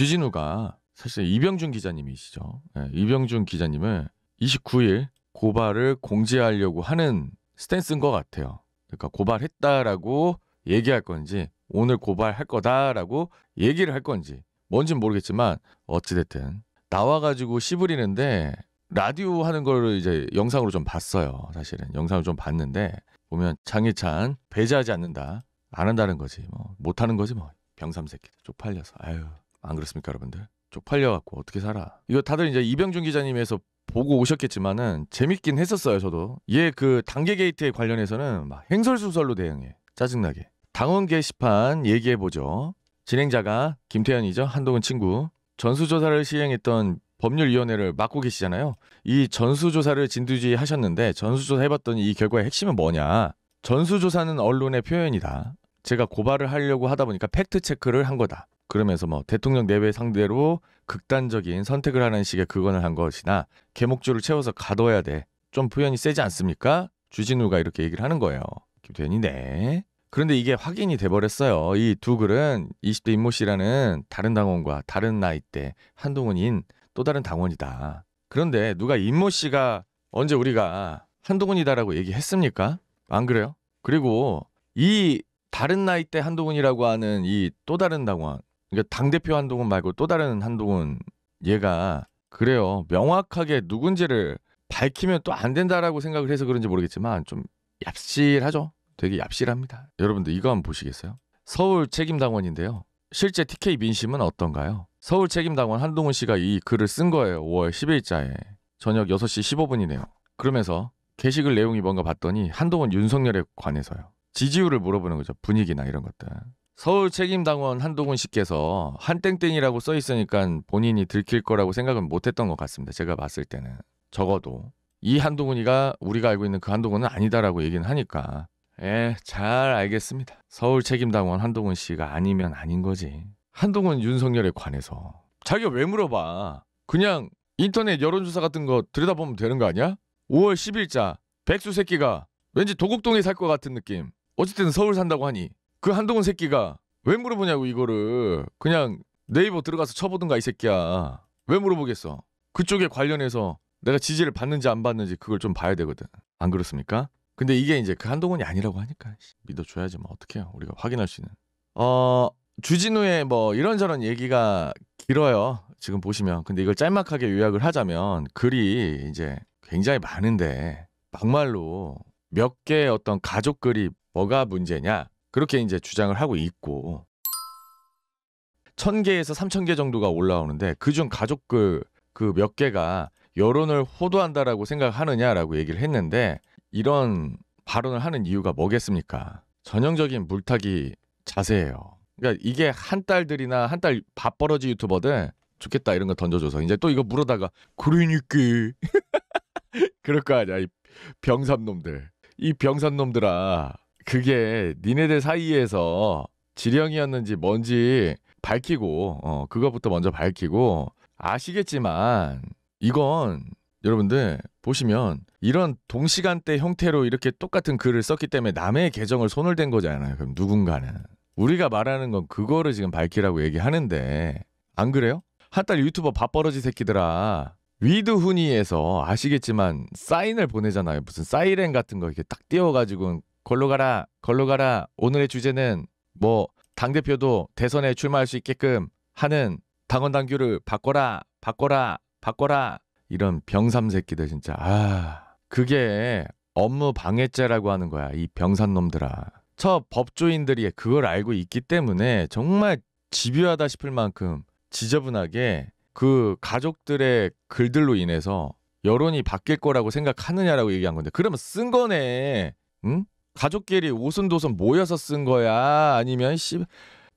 주진우가 사실 이병준 기자님이시죠. 네, 이병준 기자님을 29일 고발을 공지하려고 하는 스탠스인 것 같아요. 그러니까 고발했다라고 얘기할 건지 오늘 고발할 거다라고 얘기를 할 건지 뭔진 모르겠지만 어찌됐든 나와가지고 씨부리는데 라디오 하는 걸 이제 영상으로 좀 봤어요. 사실은 영상을 좀 봤는데 보면 장희찬 배제하지 않는다 안 한다는 거지 뭐 못하는 거지 뭐 병삼 새끼들 쪽팔려서 아유 안 그렇습니까, 여러분들? 쪽팔려 갖고 어떻게 살아? 이거 다들 이제 이병준 기자님에서 보고 오셨겠지만은 재밌긴 했었어요, 저도. 얘그 단계 게이트에 관련해서는 막 행설수설로 대응해. 짜증나게. 당원 게시판 얘기해 보죠. 진행자가 김태현이죠. 한동훈 친구. 전수조사를 시행했던 법률위원회를 맡고 계시잖아요. 이 전수조사를 진두지 하셨는데 전수조사 해봤더니 이 결과의 핵심은 뭐냐? 전수조사는 언론의 표현이다. 제가 고발을 하려고 하다 보니까 팩트 체크를 한 거다. 그러면서 뭐 대통령 내외 상대로 극단적인 선택을 하는 식의 그건을 한 것이나 개목줄을 채워서 가둬야 돼. 좀 표현이 세지 않습니까? 주진우가 이렇게 얘기를 하는 거예요. 김태현이네. 그런데 이게 확인이 돼버렸어요. 이 두 글은 20대 임모 씨라는 다른 당원과 다른 나이때 한동훈인 또 다른 당원이다. 그런데 누가 임모 씨가 언제 우리가 한동훈이다라고 얘기했습니까? 안 그래요? 그리고 이 다른 나이때 한동훈이라고 하는 이 또 다른 당원 그러니까 당 대표 한동훈 말고 또 다른 한동훈 얘가 그래요. 명확하게 누군지를 밝히면 또 안 된다라고 생각을 해서 그런지 모르겠지만 좀 얍실하죠. 되게 얍실합니다. 여러분들 이거 한번 보시겠어요? 서울 책임당원인데요. 실제 TK 민심은 어떤가요? 서울 책임당원 한동훈 씨가 이 글을 쓴 거예요. 5월 10일자에 저녁 6시 15분이네요. 그러면서 게시글 내용이 뭔가 봤더니 한동훈 윤석열에 관해서요. 지지율을 물어보는 거죠. 분위기나 이런 것들. 서울 책임 당원 한동훈 씨께서 한땡땡이라고 써 있으니까 본인이 들킬 거라고 생각은 못했던 것 같습니다. 제가 봤을 때는 적어도 이 한동훈이가 우리가 알고 있는 그 한동훈은 아니다라고 얘기는 하니까 예, 잘 알겠습니다. 서울 책임 당원 한동훈 씨가 아니면 아닌 거지. 한동훈 윤석열에 관해서 자기가 왜 물어봐? 그냥 인터넷 여론조사 같은 거 들여다보면 되는 거 아니야? 5월 10일자 백수 새끼가 왠지 도곡동에 살 것 같은 느낌. 어쨌든 서울 산다고 하니 그 한동훈 새끼가 왜 물어보냐고 이거를 그냥 네이버 들어가서 쳐보든가 이 새끼야 왜 물어보겠어 그쪽에 관련해서 내가 지지를 받는지 안 받는지 그걸 좀 봐야 되거든 안 그렇습니까 근데 이게 이제 그 한동훈이 아니라고 하니까 믿어줘야지 뭐 어떡해요 우리가 확인할 수 있는 어 주진우의 뭐 이런저런 얘기가 길어요 지금 보시면 근데 이걸 짤막하게 요약을 하자면 글이 이제 굉장히 많은데 막말로 몇 개 어떤 가족 글이 뭐가 문제냐 그렇게 이제 주장을 하고 있고 1000개에서 3000개 정도가 올라오는데 그 중 가족 그그몇 개가 여론을 호도한다라고 생각하느냐라고 얘기를 했는데 이런 발언을 하는 이유가 뭐겠습니까? 전형적인 물타기 자세예요. 그러니까 이게 한 딸들이나 한 딸 밥벌어지 유튜버들 좋겠다 이런 거 던져줘서 이제 또 이거 물어다가 그러니까 그럴 거 아니야 이병산놈들이 병산놈들아 그게 니네들 사이에서 지령이었는지 뭔지 밝히고 어, 그것부터 먼저 밝히고 아시겠지만 이건 여러분들 보시면 이런 동시간대 형태로 이렇게 똑같은 글을 썼기 때문에 남의 계정을 손을 댄 거잖아요. 그럼 누군가는 우리가 말하는 건 그거를 지금 밝히라고 얘기하는데 안 그래요? 한딸 유튜버 밥벌어지 새끼들아 위드훈이에서 아시겠지만 사인을 보내잖아요. 무슨 사이렌 같은 거 이렇게 딱 띄워가지고 걸로 가라, 걸로 가라. 오늘의 주제는 뭐 당대표도 대선에 출마할 수 있게끔 하는 당원 당규를 바꿔라, 바꿔라, 바꿔라. 이런 병삼 새끼들 진짜. 아, 그게 업무 방해죄라고 하는 거야. 이 병산 놈들아. 저 법조인들이 그걸 알고 있기 때문에 정말 집요하다 싶을 만큼 지저분하게 그 가족들의 글들로 인해서 여론이 바뀔 거라고 생각하느냐라고 얘기한 건데 그러면 쓴 거네. 응? 가족끼리 오순도순 모여서 쓴 거야 아니면 씨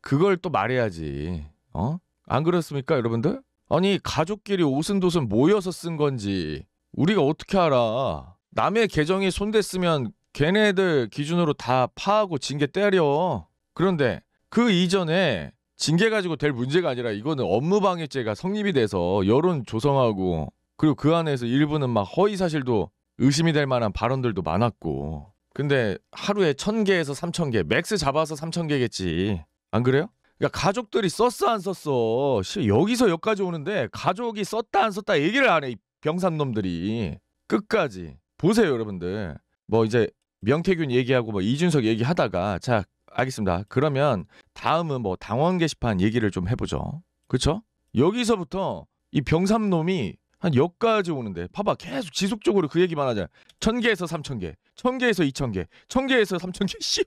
그걸 또 말해야지 어? 안 그렇습니까 여러분들? 아니 가족끼리 오순도순 모여서 쓴 건지 우리가 어떻게 알아 남의 계정이 손댔으면 걔네들 기준으로 다 파하고 징계 때려 그런데 그 이전에 징계 가지고 될 문제가 아니라 이거는 업무방해죄가 성립이 돼서 여론 조성하고 그리고 그 안에서 일부는 막 허위사실도 의심이 될 만한 발언들도 많았고 근데 하루에 1000개에서 3000개, 맥스 잡아서 3000개겠지. 안 그래요? 그러니까 가족들이 썼어 안 썼어. 여기서 여기까지 오는데 가족이 썼다 안 썼다 얘기를 안 해. 이 병삼놈들이. 끝까지. 보세요, 여러분들. 뭐 이제 명태균 얘기하고 뭐 이준석 얘기하다가 자, 알겠습니다. 그러면 다음은 뭐 당원 게시판 얘기를 좀 해보죠. 그쵸 여기서부터 이 병삼놈이 한역까지 오는데 봐봐 계속 지속적으로 그 얘기만 하자 천 개에서 삼천 개, 천 개에서 이천 개, 천 개에서 삼천 개 씨.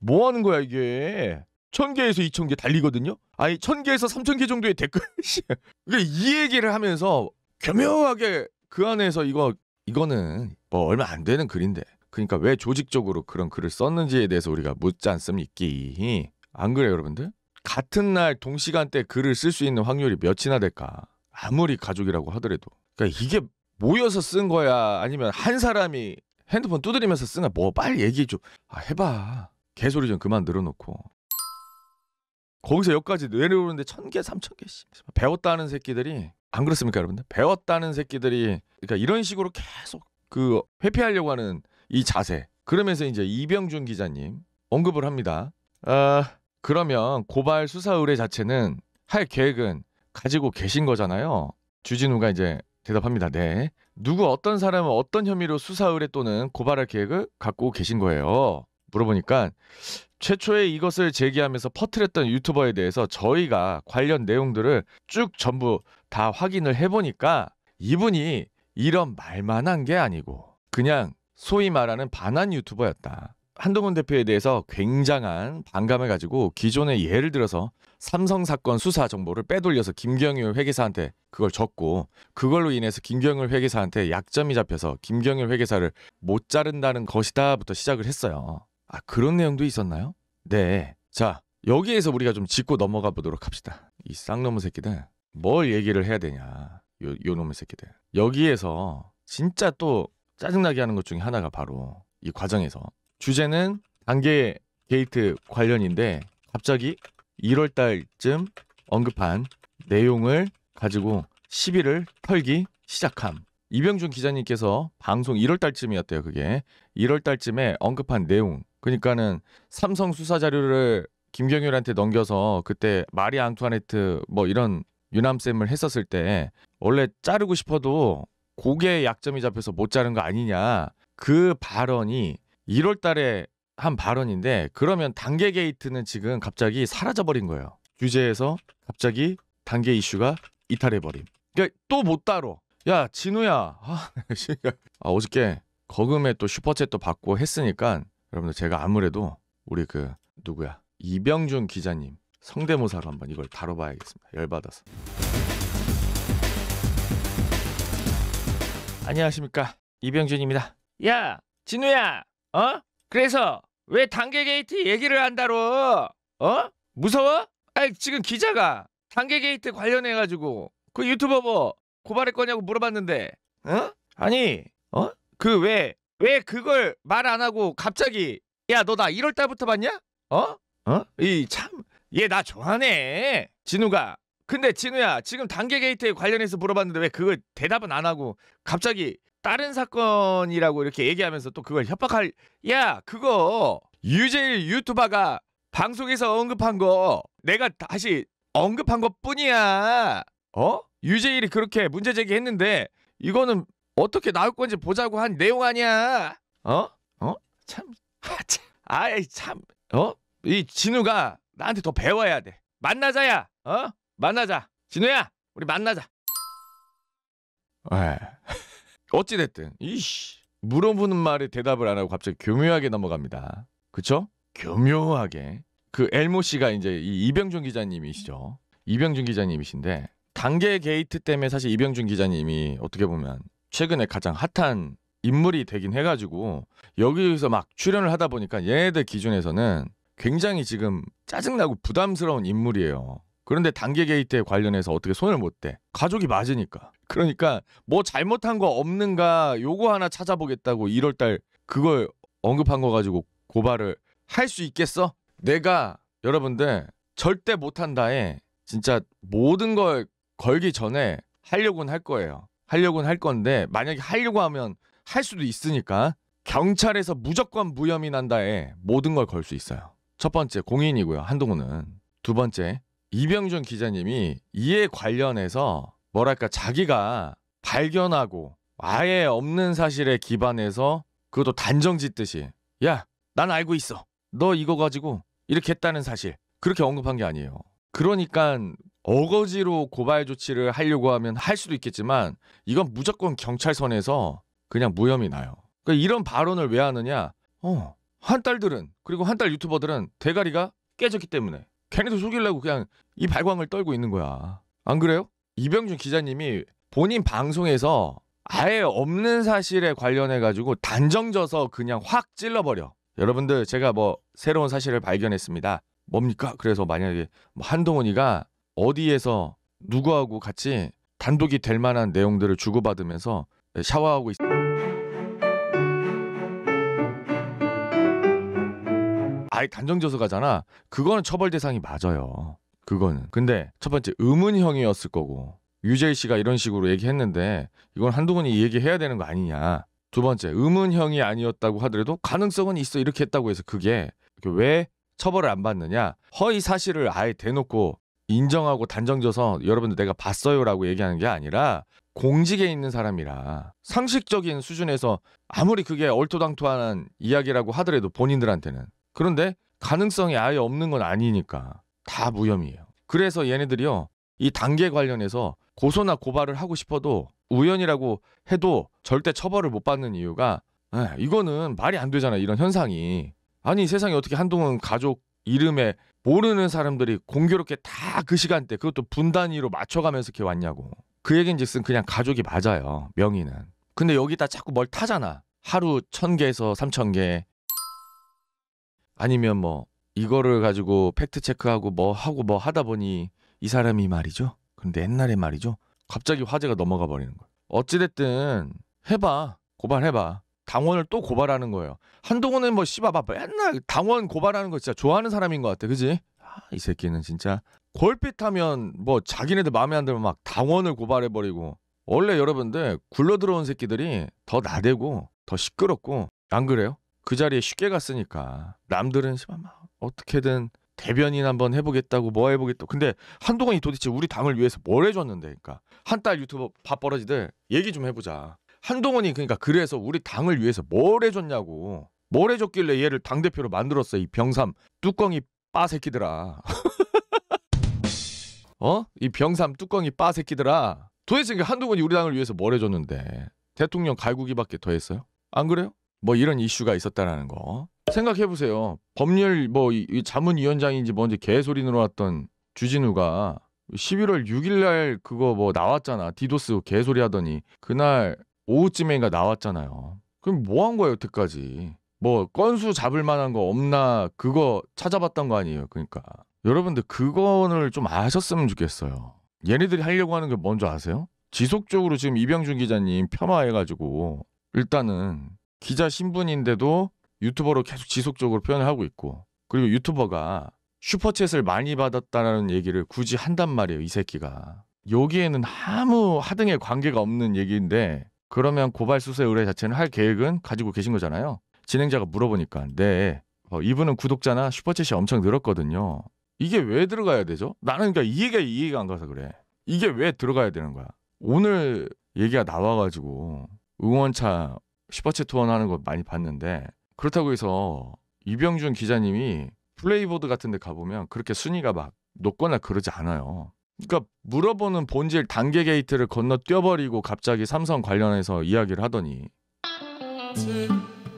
뭐 하는 거야 이게? 천 개에서 이천 개 달리거든요. 아니 천 개에서 삼천 개 정도의 댓글 씨. 그러니까 이 얘기를 하면서 교묘하게 그 안에서 이거 이거는 뭐 얼마 안 되는 글인데 그러니까 왜 조직적으로 그런 글을 썼는지에 대해서 우리가 묻지 않습니까? 안 그래요 여러분들? 같은 날 동시간대 글을 쓸 수 있는 확률이 몇이나 될까? 아무리 가족이라고 하더라도 그러니까 이게 모여서 쓴 거야 아니면 한 사람이 핸드폰 두드리면서 쓰나 뭐 빨리 얘기 좀 아, 해봐 개소리 좀 그만 늘어놓고 거기서 여기까지 내려오는데 천 개, 삼천 개씩 배웠다는 새끼들이 안 그렇습니까 여러분들 배웠다는 새끼들이 그러니까 이런 식으로 계속 그 회피하려고 하는 이 자세 그러면서 이제 이병준 기자님 언급을 합니다. 아 그러면 고발 수사 의뢰 자체는 할 계획은 가지고 계신 거잖아요. 주진우가 이제 대답합니다. 네. 누구 어떤 사람은 어떤 혐의로 수사 의뢰 또는 고발할 계획을 갖고 계신 거예요. 물어보니까 최초에 이것을 제기하면서 퍼트렸던 유튜버에 대해서 저희가 관련 내용들을 쭉 전부 다 확인을 해보니까 이분이 이런 말만 한 게 아니고 그냥 소위 말하는 반한 유튜버였다. 한동훈 대표에 대해서 굉장한 반감을 가지고 기존의 예를 들어서 삼성 사건 수사 정보를 빼돌려서 김경일 회계사한테 그걸 줬고 그걸로 인해서 김경일 회계사한테 약점이 잡혀서 김경일 회계사를 못 자른다는 것이다부터 시작을 했어요. 아 그런 내용도 있었나요? 네. 자 여기에서 우리가 좀 짚고 넘어가 보도록 합시다. 이 쌍놈의 새끼들 뭘 얘기를 해야 되냐? 요, 요 놈의 새끼들 여기에서 진짜 또 짜증나게 하는 것 중에 하나가 바로 이 과정에서 주제는 단계 게이트 관련인데 갑자기 1월 달쯤 언급한 내용을 가지고 시비를 털기 시작함. 이병준 기자님께서 방송 1월 달쯤이었대요, 그게. 1월 달쯤에 언급한 내용. 그러니까는 삼성 수사 자료를 김경률한테 넘겨서 그때 마리 앙투아네트 뭐 이런 유남쌤을 했었을 때 원래 자르고 싶어도 고개 약점이 잡혀서 못 자른 거 아니냐. 그 발언이 1월 달에 한 발언인데 그러면 단계 게이트는 지금 갑자기 사라져버린 거예요. 규제에서 갑자기 단계 이슈가 이탈해버림. 그러니까 또못 따로. 야 진우야. 아, 아 어저께 거금에 또 슈퍼챗도 받고 했으니까 여러분들 제가 아무래도 우리 그 누구야 이병준 기자님 성대모사로 한번 이걸 다뤄봐야겠습니다. 열받아서. 안녕하십니까 이병준입니다. 야 진우야 어? 그래서 왜 단계 게이트 얘기를 한다로? 어? 무서워? 아니 지금 기자가 단계 게이트 관련해가지고 그 유튜버 뭐 고발할 거냐고 물어봤는데 어? 아니 어? 그 왜 왜 그걸 말 안 하고 갑자기 야 너 나 1월 달부터 봤냐? 어? 어? 이 참 얘 나 좋아하네 진우가 근데 진우야 지금 단계 게이트에 관련해서 물어봤는데 왜 그걸 대답은 안 하고 갑자기 다른 사건이라고 이렇게 얘기하면서 또 그걸 협박할 야 그거 유재일 유튜버가 방송에서 언급한 거 내가 다시 언급한 것 뿐이야 어 유재일이 그렇게 문제 제기했는데 이거는 어떻게 나올 건지 보자고 한 내용 아니야 어 어참 아, 아이 참어 이 진우가 나한테 더 배워야 돼 만나자야 어 만나자 진우야 우리 만나자 에 어찌됐든 이씨 물어보는 말에 대답을 안 하고 갑자기 교묘하게 넘어갑니다. 그쵸? 교묘하게 그 엘모 씨가 이제 이 이병준 기자님이시죠. 이병준 기자님이신데 단계 게이트 때문에 사실 이병준 기자님이 어떻게 보면 최근에 가장 핫한 인물이 되긴 해가지고 여기서 막 출연을 하다 보니까 얘네들 기준에서는 굉장히 지금 짜증나고 부담스러운 인물이에요. 그런데 단계 게이트에 관련해서 어떻게 손을 못 대? 가족이 맞으니까. 그러니까 뭐 잘못한 거 없는가 요거 하나 찾아보겠다고 1월달 그걸 언급한 거 가지고 고발을 할 수 있겠어? 내가 여러분들 절대 못한다에 진짜 모든 걸 걸기 전에 하려고는 할 거예요. 하려고는 할 건데 만약에 하려고 하면 할 수도 있으니까 경찰에서 무조건 무혐의 난다에 모든 걸 걸 수 있어요. 첫 번째 공인이고요. 한동훈은 두 번째 이병준 기자님이 이에 관련해서 뭐랄까 자기가 발견하고 아예 없는 사실에 기반해서 그것도 단정 짓듯이 야 난 알고 있어 너 이거 가지고 이렇게 했다는 사실 그렇게 언급한 게 아니에요 그러니까 어거지로 고발 조치를 하려고 하면 할 수도 있겠지만 이건 무조건 경찰선에서 그냥 무혐의 나요 그러니까 이런 발언을 왜 하느냐 어한 딸들은 그리고 한 딸 유튜버들은 대가리가 깨졌기 때문에 걔네도 속이려고 그냥 이 발광을 떨고 있는 거야 안 그래요? 이병준 기자님이 본인 방송에서 아예 없는 사실에 관련해 가지고 단정져서 그냥 확 찔러버려. 여러분들 제가 뭐 새로운 사실을 발견했습니다. 뭡니까? 그래서 만약에 뭐 한동훈이가 어디에서 누구하고 같이 단독이 될 만한 내용들을 주고받으면서 샤워하고 있... 아예 단정져서 가잖아. 그거는 처벌 대상이 맞아요. 그거는. 근데 첫 번째 의문형이었을 거고 유재희 씨가 이런 식으로 얘기했는데 이건 한동훈이 얘기해야 되는 거 아니냐. 두 번째 의문형이 아니었다고 하더라도 가능성은 있어 이렇게 했다고 해서 그게 왜 처벌을 안 받느냐 허위 사실을 아예 대놓고 인정하고 단정져서 여러분들 내가 봤어요라고 얘기하는 게 아니라 공직에 있는 사람이라 상식적인 수준에서 아무리 그게 얼토당토한 이야기라고 하더라도 본인들한테는 그런데 가능성이 아예 없는 건 아니니까 다 무혐의예요. 그래서 얘네들이요. 이 단계 관련해서 고소나 고발을 하고 싶어도 우연이라고 해도 절대 처벌을 못 받는 이유가 에, 예, 이거는 말이 안 되잖아 이런 현상이 아니 세상에 어떻게 한동훈 가족 이름에 모르는 사람들이 공교롭게 다 그 시간대 그것도 분 단위로 맞춰가면서 이렇게 왔냐고 그 얘긴즉슨 그냥 가족이 맞아요 명의는 근데 여기다 자꾸 뭘 타잖아 하루 천 개에서 삼천 개 아니면 뭐 이거를 가지고 팩트 체크하고 뭐 하고 뭐 하다 보니 이 사람이 말이죠. 근데 옛날에 말이죠. 갑자기 화제가 넘어가 버리는 거예요. 어찌됐든 해봐 고발해봐. 당원을 또 고발하는 거예요. 한동훈은 뭐씨바 봐봐 맨날 당원 고발하는 거 진짜 좋아하는 사람인 것 같아, 그지? 아, 이 새끼는 진짜 골핏하면뭐 자기네들 마음에 안 들면 막 당원을 고발해 버리고 원래 여러분들 굴러 들어온 새끼들이 더 나대고 더 시끄럽고 안 그래요? 그 자리에 쉽게 갔으니까 남들은 씨발 막 어떻게든 대변인 한번 해보겠다고 뭐 해보겠다고 근데 한동훈이 도대체 우리 당을 위해서 뭘 해줬는데 그러니까 한딸 유튜버 밥벌어지들 얘기 좀 해보자 한동훈이 그러니까 그래서 우리 당을 위해서 뭘 해줬냐고 뭘 해줬길래 얘를 당대표로 만들었어 이 병삼 뚜껑이 빠새끼들아 어? 이 병삼 뚜껑이 빠새끼들아 도대체 그 한동훈이 우리 당을 위해서 뭘 해줬는데 대통령 갈구기밖에 더 했어요? 안 그래요? 뭐 이런 이슈가 있었다라는 거 생각해 보세요. 법률 뭐 자문위원장인지 뭔지 개소리 늘어왔던 주진우가 11월 6일날 그거 뭐 나왔잖아. 디도스 개소리 하더니 그날 오후쯤에인가 나왔잖아요. 그럼 뭐 한 거예요 여태까지? 뭐 건수 잡을 만한 거 없나 그거 찾아봤던 거 아니에요. 그러니까 여러분들 그거를 좀 아셨으면 좋겠어요. 얘네들이 하려고 하는 게 뭔지 아세요? 지속적으로 지금 이병준 기자님 폄하해가지고 일단은 기자 신분인데도 유튜버로 계속 지속적으로 표현을 하고 있고 그리고 유튜버가 슈퍼챗을 많이 받았다는 얘기를 굳이 한단 말이에요 이 새끼가 여기에는 아무 하등의 관계가 없는 얘기인데 그러면 고발 수사 의뢰 자체는 할 계획은 가지고 계신 거잖아요 진행자가 물어보니까 네 어, 이분은 구독자나 슈퍼챗이 엄청 늘었거든요 이게 왜 들어가야 되죠? 나는 그러니까 이해가이해가안 가서 그래 이게 왜 들어가야 되는 거야 오늘 얘기가 나와가지고 응원차 슈퍼챗 투원하는거 많이 봤는데 그렇다고 해서 이병준 기자님이 플레이보드 같은 데 가보면 그렇게 순위가 막 높거나 그러지 않아요. 그러니까 물어보는 본질 단계 게이트를 건너뛰어버리고 갑자기 삼성 관련해서 이야기를 하더니 음.